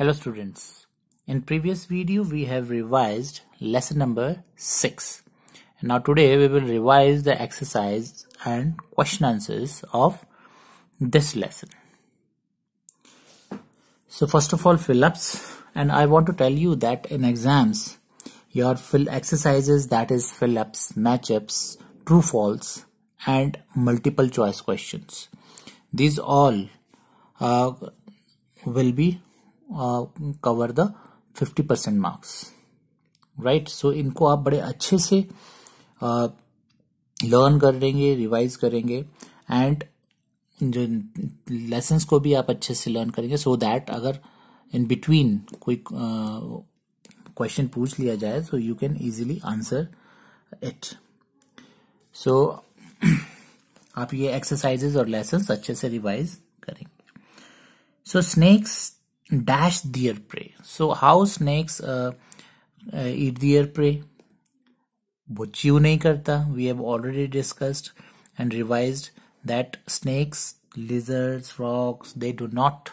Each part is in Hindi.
Hello students. In previous video we have revised lesson number 6. And now today we will revise the exercise and question answers of this lesson. So first of all fill-ups and I want to tell you that in exams your fill exercises that is fill-ups, match-ups, true false and multiple choice questions. These all uh, will be cover the fifty 50 percent marks right so इनको आप बड़े अच्छे से लर्न uh, करेंगे रिवाइज करेंगे एंड जो लेसन्स को भी आप अच्छे से लर्न करेंगे सो so दैट अगर इन बिटवीन कोई क्वेश्चन uh, पूछ लिया जाए तो you can easily answer it so आप ये एक्सरसाइजेस और लेसन्स अच्छे से रिवाइज करेंगे so snakes dash their prey. So how snakes uh, uh, eat their prey? वो chew? नहीं करता We have already discussed and revised that snakes, lizards, frogs, they do not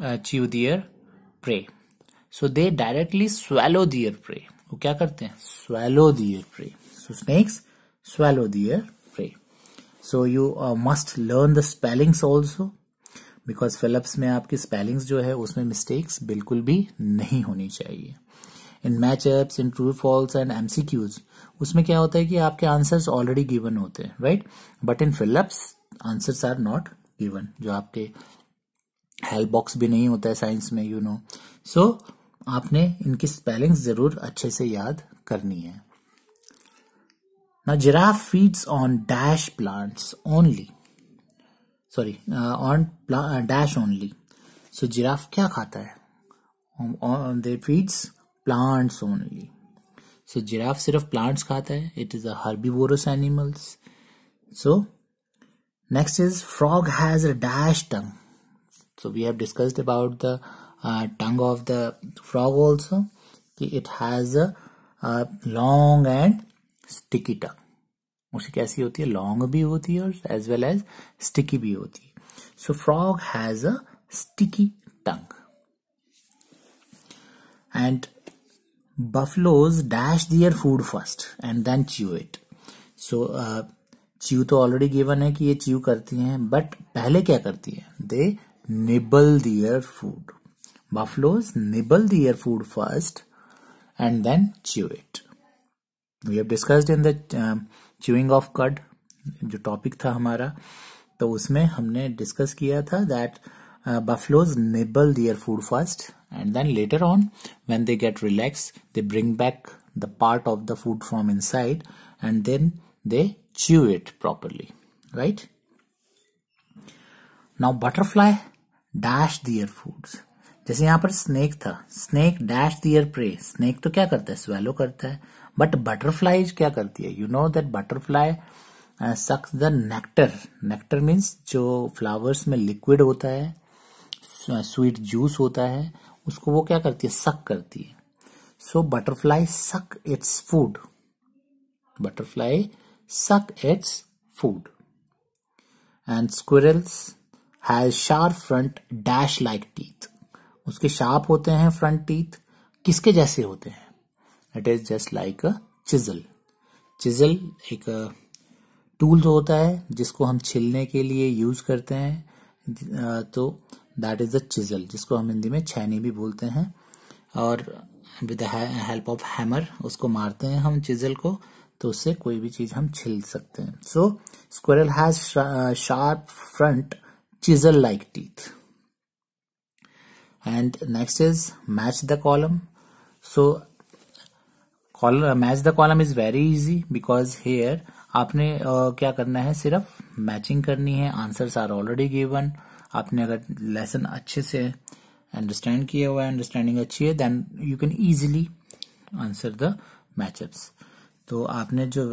uh, chew their prey. So they directly swallow their prey. वो क्या करते हैं Swallow their prey. So snakes swallow their prey. So you uh, must learn the spellings also. Because fill ups में आपकी स्पेलिंग्स जो है उसमें मिस्टेक्स बिल्कुल भी नहीं होनी चाहिए in matchups in true false and MCQs उसमें क्या होता है कि आपके आंसर्स ऑलरेडी गिवन होते हैं right but in fill ups answers are not given जो आपके हेल्प बॉक्स भी नहीं होता है साइंस में यू नो सो आपने इनकी स्पेलिंग्स जरूर अच्छे से याद करनी है ना giraffe feeds on dash plants only sorry on dash only so giraffe क्या खाता है they feeds plants only so giraffe सिर्फ प्लांट्स खाता है it is a herbivorous animals so next is frog has a dash tongue so we have discussed about the tongue of the frog also कि it has a long and sticky tongue mostly कैसी होती है लॉन्ग भी होती है और एज वेल एज स्टिकी भी होती है so frog has a sticky tongue and buffaloes dash their food first and then chew it so chew तो ऑलरेडी गिवन है कि ये च्यू करती हैं बट पहले क्या करती है they nibble their food buffaloes nibble their food first and then chew it we have discussed in the chewing of cud जो टॉपिक था हमारा तो उसमें हमने डिस्कस किया था that buffaloes nibble their food first and then later on when they get relax they bring back the part of the food from inside and then they chew it properly right now butterfly dash their food जैसे यहां पर स्नेक था snake dash their prey snake तो क्या करता है स्वेलो करता है बट बटरफ्लाईज क्या करती है you know that butterfly sucks the nectar nectar means जो फ्लावर्स में लिक्विड होता है स्वीट uh, जूस होता है उसको वो क्या करती है सक करती है so butterfly suck its food butterfly suck its food and squirrels has sharp front dash like teeth उसके शार्प होते हैं फ्रंट टीथ किसके जैसे होते हैं it is just like a chisel chisel एक टूल uh, जो होता है जिसको हम छिलने के लिए यूज करते हैं uh, तो दैट इज अ चिजल जिसको हम हिंदी में छैनी भी बोलते हैं और विद हेल्प ऑफ हैमर उसको मारते हैं हम चिजल को तो उससे कोई भी चीज हम छिल सकते हैं so squirrel has sharp front chisel like teeth and next is match the column so match the column is very easy because here आपने uh, क्या करना है सिर्फ मैचिंग करनी है आंसर्स आर ऑलरेडी गिवन आपने अगर लेसन अच्छे से अंडरस्टैंड किया हुआ है अंडरस्टैंडिंग अच्छी है then you can easily answer the matchups तो आपने जो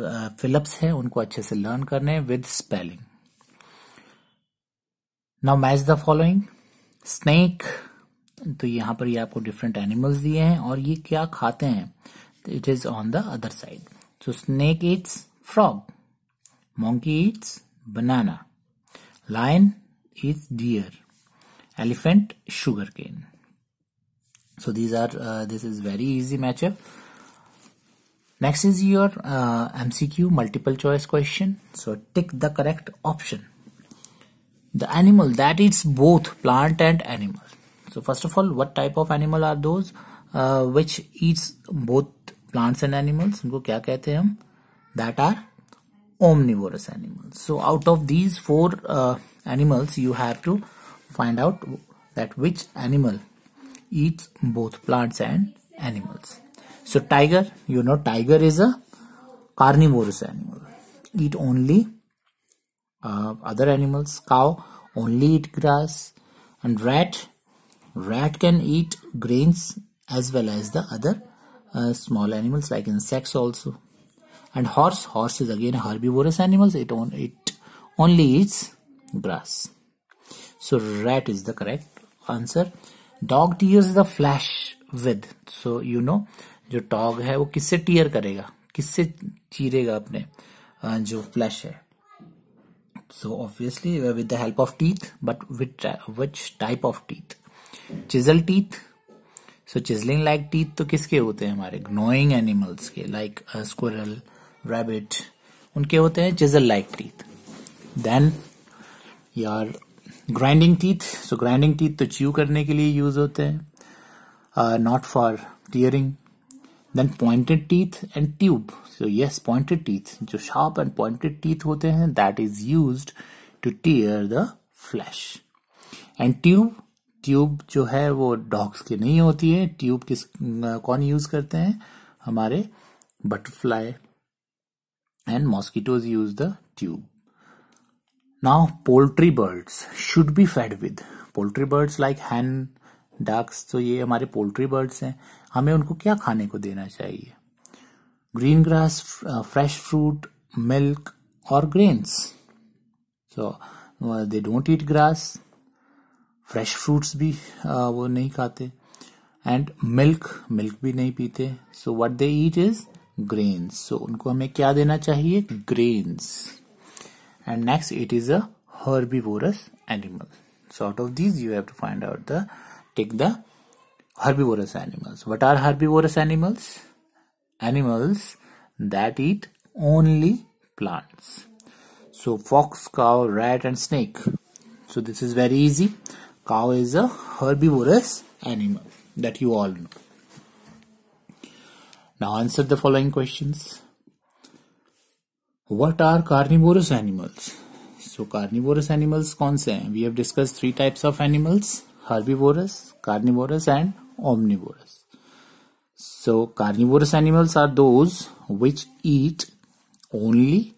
फिलअप्स uh, है उनको अच्छे से लर्न करने है with spelling now match the following snake तो यहां पर ये आपको डिफरेंट एनिमल्स दिए हैं और ये क्या खाते हैं it is on the other side. So snake eats frog. Monkey eats banana. Lion eats deer. Elephant sugarcane. So these are uh, this is very easy matchup. Next is your uh, MCQ multiple choice question. So tick the correct option. The animal that eats both plant and animal. So first of all, what type of animal are those uh, which eats both Plants and animals. उनको क्या कहते हैं हम omnivorous animals. So out of these four uh, animals, you have to find out that which animal eats both plants and animals. So tiger, you know tiger is a carnivorous animal. Eat only uh, other animals. Cow only eat grass. And rat, rat can eat grains as well as the other uh, small animals like insects also and horse horse is again herbivorous animals it on it only eats grass so rat is the correct answer dog tears the flesh with so you know dog टॉग है वो किससे टीयर करेगा किससे चीरेगा अपने uh, जो फ्लैश है so obviously uh, with the help of teeth but which uh, which type of teeth chisel teeth so chiselling like teeth तो किसके होते हैं हमारे ग्नोइंग एनिमल्स के लाइक स्कोरल रैबिट उनके होते हैं चिजल लाइक टीथ देन यार grinding teeth so grinding teeth तो च्यू करने के लिए यूज होते हैं not for tearing then pointed teeth and tube so yes pointed teeth जो शार्प एंड पॉइंटेड टीथ होते हैं that is use to tear the flesh and tube tube जो है वो डॉग्स की नहीं होती है ट्यूब किस कौन यूज करते हैं हमारे butterfly and mosquitoes use the tube now poultry birds should be fed with poultry birds like hand ducks तो ये हमारे पोल्ट्री बर्ड्स हैं हमें उनको क्या खाने को देना चाहिए green grass fresh fruit milk और grains so they don't eat grass fresh fruits भी वो नहीं खाते एंड मिल्क मिल्क भी नहीं पीते so what they eat is grains so उनको हमें क्या देना चाहिए grains and next it is a herbivorous animal so out of this you have to find out the take the herbivorous animals what are herbivorous animals animals that eat only plants so fox cow rat and snake so this is very easy Cow is a herbivorous animal that you all know. Now answer the following questions. What are carnivorous animals? So carnivorous animals कौन से हैं? We have discussed three types of animals: herbivorous, carnivorous, and omnivorous. So carnivorous animals are those which eat only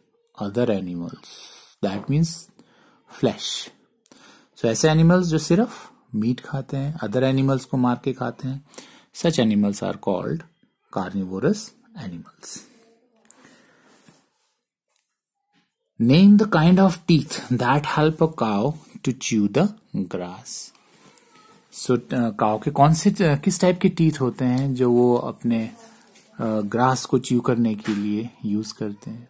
other animals. That means flesh. सो ऐसे एनिमल्स जो सिर्फ मीट खाते हैं अदर एनिमल्स को मार के खाते हैं such animals are called carnivorous animals name the kind of teeth that help a cow to chew the grass so cow के कौन से uh, किस टाइप के टीथ होते हैं जो वो अपने ग्रास uh, को च्यू करने के लिए यूज करते हैं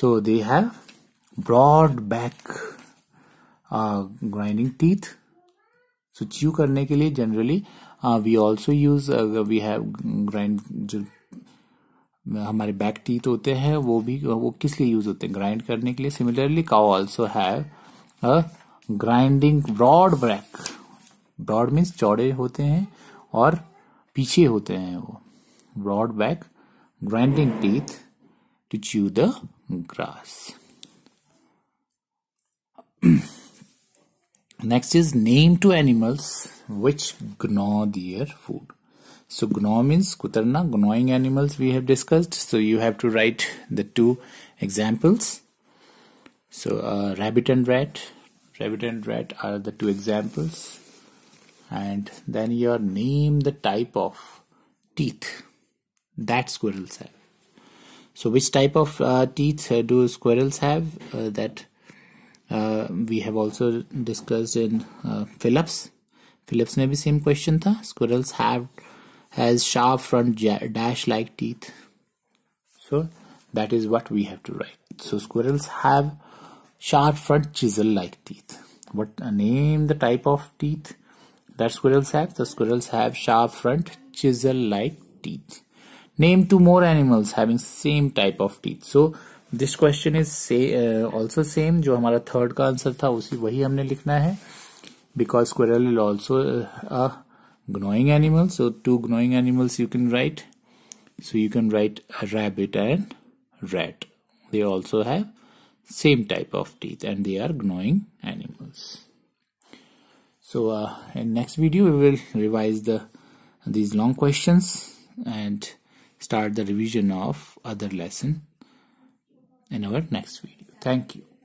so they have broad back grinding teeth so chew करने के लिए generally we also use we have grind जो हमारे बैक टीथ होते हैं वो भी वो किस लिए यूज होते हैं ग्राइंड करने के लिए similarly cow also have a grinding broad back broad means चौड़े होते हैं और पीछे होते हैं वो broad back grinding teeth to chew the grass Next is name to animals which gnaw their food. So gnaw means kutarna, gnawing animals we have discussed. So you have to write the two examples. So uh, rabbit and rat, rabbit and rat are the two examples. And then your name the type of teeth that squirrels have. So which type of uh, teeth do squirrels have? Uh, that we have also discussed in uh, Phillips. Phillips may be same question tha. Squirrels have has sharp front dash like teeth. So that is what we have to write. So squirrels have sharp front chisel like teeth. What uh, name the type of teeth that squirrels have? The squirrels have sharp front chisel like teeth. Name two more animals having same type of teeth. So this question is से ऑल्सो सेम जो हमारा थर्ड का आंसर था उसी वही हमने लिखना है because squirrel is also uh, a gnawing animals. so two gnawing animals you can write so you can write rabbit and rat they also have same type of teeth and they are gnawing animals so uh, in next video we will revise the these long questions and start the revision of other lesson in our next video. Thank you.